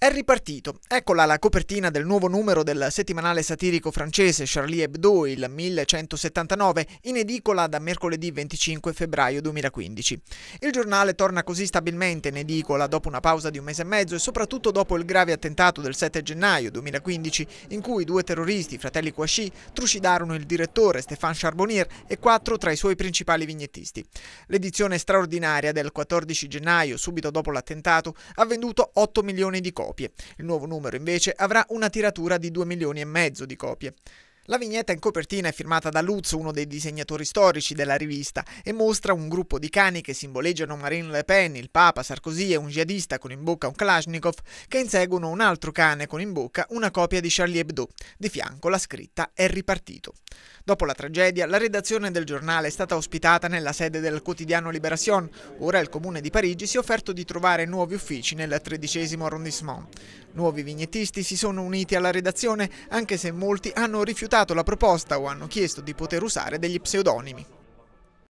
È ripartito. Eccola la copertina del nuovo numero del settimanale satirico francese Charlie Hebdo, il 1179, in edicola da mercoledì 25 febbraio 2015. Il giornale torna così stabilmente in edicola dopo una pausa di un mese e mezzo e soprattutto dopo il grave attentato del 7 gennaio 2015, in cui due terroristi, fratelli Kouachi, trucidarono il direttore Stéphane Charbonnier e quattro tra i suoi principali vignettisti. L'edizione straordinaria del 14 gennaio, subito dopo l'attentato, ha venduto 8 milioni di copie copie. Il nuovo numero invece avrà una tiratura di 2 milioni e mezzo di copie. La vignetta in copertina è firmata da Lutz, uno dei disegnatori storici della rivista, e mostra un gruppo di cani che simboleggiano Marine Le Pen, il Papa, Sarkozy e un jihadista con in bocca un Kalashnikov, che inseguono un altro cane con in bocca una copia di Charlie Hebdo. Di fianco la scritta è ripartito. Dopo la tragedia, la redazione del giornale è stata ospitata nella sede del quotidiano Libération. Ora il comune di Parigi si è offerto di trovare nuovi uffici nel tredicesimo arrondissement. Nuovi vignettisti si sono uniti alla redazione, anche se molti hanno rifiutato accettato la proposta o hanno chiesto di poter usare degli pseudonimi.